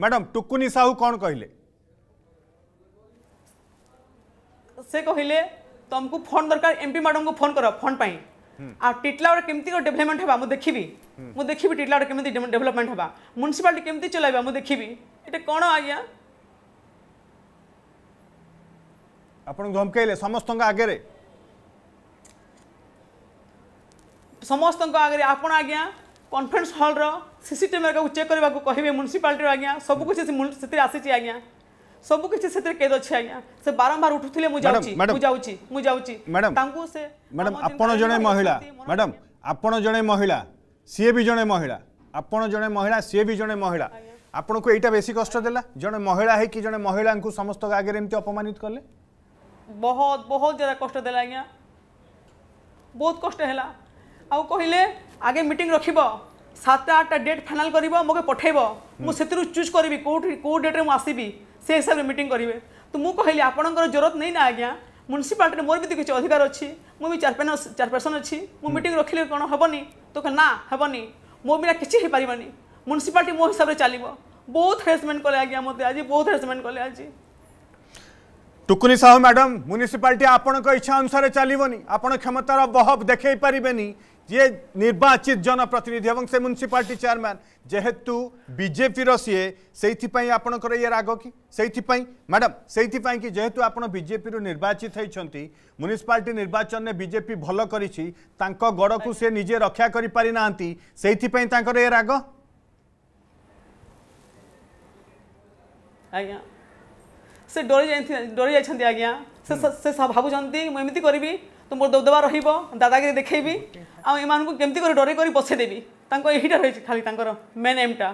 Madam टुकुनि Sahu कौन कहले से कहले तुमको तो फोन दरकार एमपी मैडम को फोन कर फोन पाई हम्म। आ टिटला रे केमती डेवलपमेंट हबा मु देखिबी हम्म। मु देखिबी टिटला रे डेवलपमेंट हबा म्युनिसिपैलिटी केमती चलाइबा मु देखिबी एटे कोन आइया आपन धमकेले आगे रे आगे आपन कॉन्फ्रेंस हॉल रो ᱥᱤᱥᱤᱛᱮ મેрка চেক কৰিবাকৈ কহিবে মুনিসিপাল্টিৰ আগঞা সকলো কি সি মুনিসিপাল্টিৰ আছি চি আগঞা সকলো কি সি তেৰ কৈ দছৈ আগঞা সে बाराম্বাৰ উঠুতলে মু যাওচি মু যাওচি মু যাওচি ম্যাডাম তামকৈ সে ম্যাডাম আপোন জনে মহিলা ম্যাডাম আপোন জনে মহিলা সি এবি জনে মহিলা আপোন জনে মহিলা সি এবি জনে মহিলা আপোনক এইটা বেছি কষ্ট দেলা জনে মহিলা হেই কি জনে মহিলাক সমস্ত আগৰে অন্ত অপমানিত কৰলে বহুত বহুত জৰা কষ্ট দেলা আগঞা বহুত কষ্ট হলা আৰু কহিলে আগে মিটিং ৰখিবো সাত আটটা ডেট ফাইনাল করব মোকে পঠাইব মু সেতু চুজ করবি কোটি কেউ ডেট্রে মু আসবি সে হিসাবে মিটিং করবে তো মু কহিলি আপনার জরুরত নেই না আজ্ঞা म्युनिसिपालिटी मोर भी किसी अधिकार अच्छी मुझे चार चारपर्सन अच्छी मुझ मिट रखिले कौन हेनी तो ना हेनी मो बिना किसी हो पारानी म्युनिसिपालिटी मो हिसाब से चलो बहुत हेरेसमेंट कले आज मत आज बहुत हेरेसमेंट कले आज លោកនី صاحب மேடம் មូនីស៊ីប៉ាលទី આપણો ક ઈચ્છા અનુસાર ચાલી બોની આપણો ક્ષમતાર બહોહ દેખાઈ પરিবেন ની જે નિર્વાચિત જન પ્રતિનિધિ હોંસે મનીસિપાલટી ચેરમેન જેહતુ બીજેપી રોસી સૈથી પઈ આપણો ક યે રાગો કી સૈથી પઈ મેડમ સૈથી પઈ કી જેહતુ આપણો બીજેપી રો નિર્વાચિત હોઈ છંતી મનીસિપાલટી નિર્વાચન મે બીજેપી ભલો કરીસી તાંકો ગોડકુ સે નિજે રક્ષા કરી પરિ નાંતી સૈથી પઈ તાંકો યે રાગો ସେ ଡରି ଯାଇ ଡରି ଯାଇଛନ୍ତି ଆଜ୍ଞା ସେ ସେ ଭାବୁଛନ୍ତି ମୁଁ ଏମିତି କରିବି ତ ମୋର ଦବଦବା ରହିବ ଦାଦାଗିରି ଦେଖେଇବି ଆଉ ଏମାନଙ୍କୁ କେମିତି କରି ଡରେଇ କରି ବସେଇଦେବି ତାଙ୍କ ଏଇଟା ରହିଛି ଖାଲି ତାଙ୍କର ମେନ୍ ଏମ୍ଟା